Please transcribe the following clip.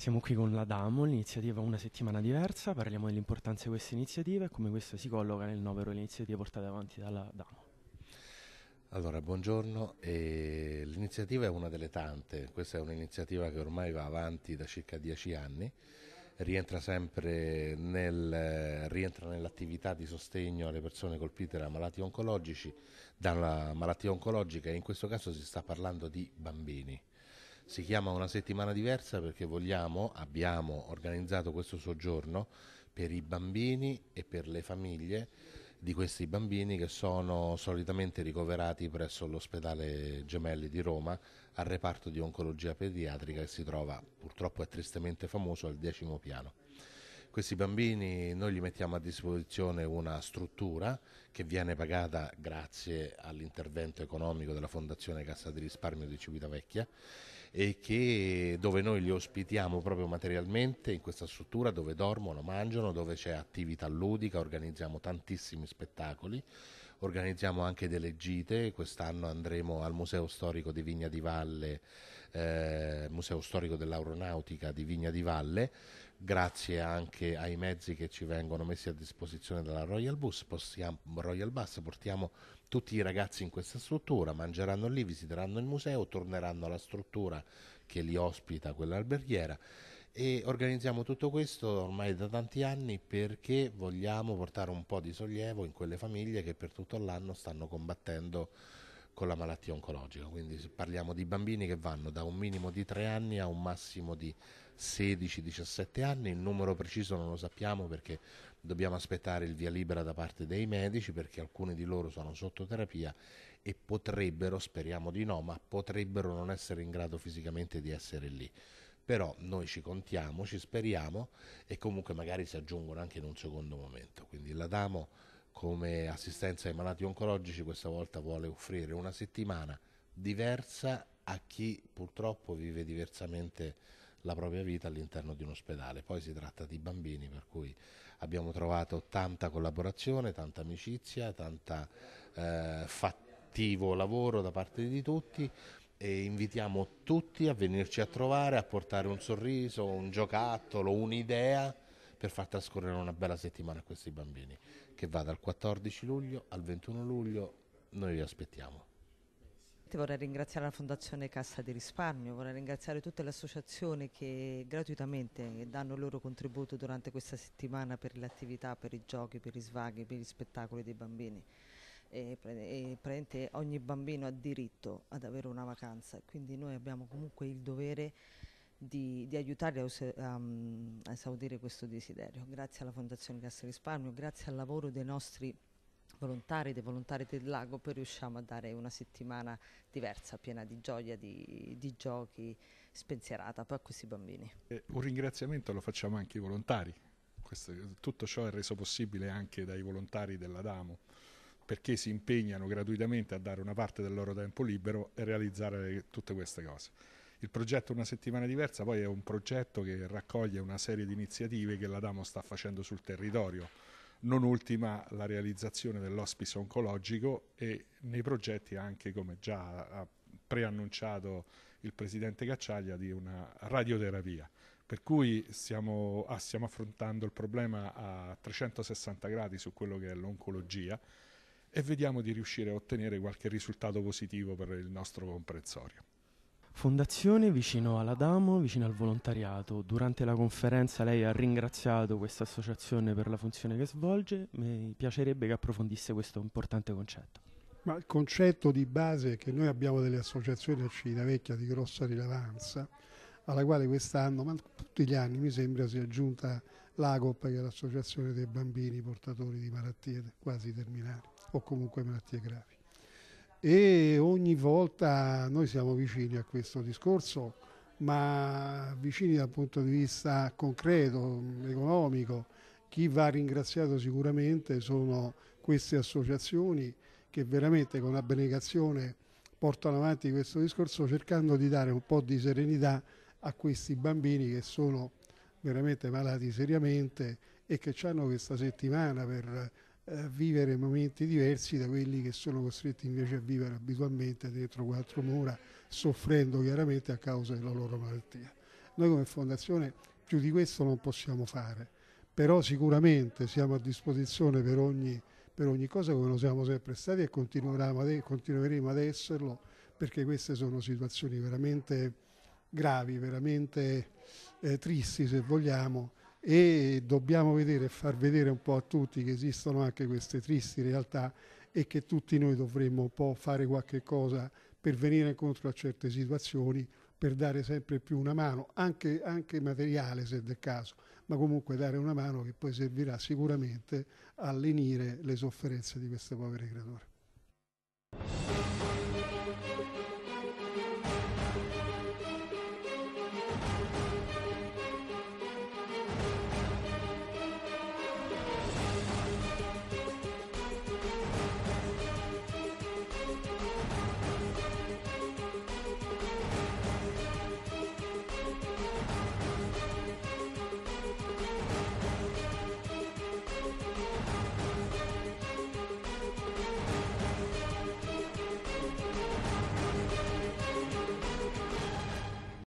Siamo qui con la DAMO, l'iniziativa Una settimana diversa, parliamo dell'importanza di questa iniziativa e come questa si colloca nel novero delle iniziative portate avanti dalla DAMO. Allora, buongiorno. Eh, l'iniziativa è una delle tante, questa è un'iniziativa che ormai va avanti da circa dieci anni, rientra sempre nel, rientra nell'attività di sostegno alle persone colpite da malattie oncologici, dalla malattia oncologica e in questo caso si sta parlando di bambini si chiama una settimana diversa perché vogliamo, abbiamo organizzato questo soggiorno per i bambini e per le famiglie di questi bambini che sono solitamente ricoverati presso l'ospedale Gemelli di Roma al reparto di oncologia pediatrica che si trova purtroppo è tristemente famoso al decimo piano. Questi bambini noi gli mettiamo a disposizione una struttura che viene pagata grazie all'intervento economico della Fondazione Cassa di Risparmio di Civitavecchia e che, dove noi li ospitiamo proprio materialmente in questa struttura dove dormono, mangiano, dove c'è attività ludica, organizziamo tantissimi spettacoli organizziamo anche delle gite, quest'anno andremo al Museo Storico di Vigna di Valle, eh, Museo Storico dell'Aeronautica di Vigna di Valle, grazie anche ai mezzi che ci vengono messi a disposizione dalla Royal Bus, possiamo, Royal Bus portiamo tutti i ragazzi in questa struttura, mangeranno lì, visiteranno il museo, torneranno alla struttura che li ospita, quella alberghiera e organizziamo tutto questo ormai da tanti anni perché vogliamo portare un po' di sollievo in quelle famiglie che per tutto l'anno stanno combattendo con la malattia oncologica. Quindi parliamo di bambini che vanno da un minimo di 3 anni a un massimo di 16-17 anni, il numero preciso non lo sappiamo perché dobbiamo aspettare il via libera da parte dei medici perché alcuni di loro sono sotto terapia e potrebbero, speriamo di no, ma potrebbero non essere in grado fisicamente di essere lì però noi ci contiamo, ci speriamo e comunque magari si aggiungono anche in un secondo momento. Quindi la Damo come assistenza ai malati oncologici questa volta vuole offrire una settimana diversa a chi purtroppo vive diversamente la propria vita all'interno di un ospedale. Poi si tratta di bambini, per cui abbiamo trovato tanta collaborazione, tanta amicizia, tanta eh, fattiva lavoro da parte di tutti, e invitiamo tutti a venirci a trovare, a portare un sorriso, un giocattolo, un'idea per far trascorrere una bella settimana a questi bambini, che va dal 14 luglio al 21 luglio, noi vi aspettiamo. Vorrei ringraziare la Fondazione Cassa di Risparmio, vorrei ringraziare tutte le associazioni che gratuitamente danno il loro contributo durante questa settimana per le attività, per i giochi, per i svaghi, per gli spettacoli dei bambini e, e praticamente ogni bambino ha diritto ad avere una vacanza, quindi noi abbiamo comunque il dovere di, di aiutarli a, um, a, esaudire questo desiderio. Grazie alla Fondazione Cassa Risparmio, grazie al lavoro dei nostri volontari, dei volontari del lago, poi riusciamo a dare una settimana diversa, piena di gioia, di, di giochi, spensierata poi a questi bambini. Eh, un ringraziamento lo facciamo anche ai volontari, questo, tutto ciò è reso possibile anche dai volontari della Damo perché si impegnano gratuitamente a dare una parte del loro tempo libero e realizzare tutte queste cose. Il progetto Una settimana diversa poi è un progetto che raccoglie una serie di iniziative che la Damo sta facendo sul territorio, non ultima la realizzazione dell'ospice oncologico e nei progetti anche, come già ha preannunciato il Presidente Cacciaglia, di una radioterapia. Per cui stiamo, ah, stiamo affrontando il problema a 360 gradi su quello che è l'oncologia e vediamo di riuscire a ottenere qualche risultato positivo per il nostro comprensorio. Fondazione vicino all'Adamo, vicino al volontariato. Durante la conferenza lei ha ringraziato questa associazione per la funzione che svolge. Mi piacerebbe che approfondisse questo importante concetto. Ma il concetto di base è che noi abbiamo delle associazioni a Cina vecchia di grossa rilevanza, alla quale quest'anno, ma tutti gli anni mi sembra, si è aggiunta l'AGOP che è l'associazione dei bambini portatori di malattie quasi terminali o comunque malattie gravi. E ogni volta noi siamo vicini a questo discorso, ma vicini dal punto di vista concreto, economico. Chi va ringraziato sicuramente sono queste associazioni che veramente con abnegazione portano avanti questo discorso cercando di dare un po' di serenità a questi bambini che sono veramente malati seriamente e che hanno questa settimana per eh, vivere momenti diversi da quelli che sono costretti invece a vivere abitualmente dentro quattro mura, soffrendo chiaramente a causa della loro malattia. Noi come fondazione più di questo non possiamo fare, però sicuramente siamo a disposizione per ogni, per ogni cosa come lo siamo sempre stati e continueremo ad esserlo perché queste sono situazioni veramente gravi, veramente eh, tristi se vogliamo e dobbiamo vedere e far vedere un po' a tutti che esistono anche queste tristi realtà e che tutti noi dovremmo un po' fare qualche cosa per venire incontro a certe situazioni, per dare sempre più una mano, anche, anche materiale se del caso, ma comunque dare una mano che poi servirà sicuramente a lenire le sofferenze di queste povere creature.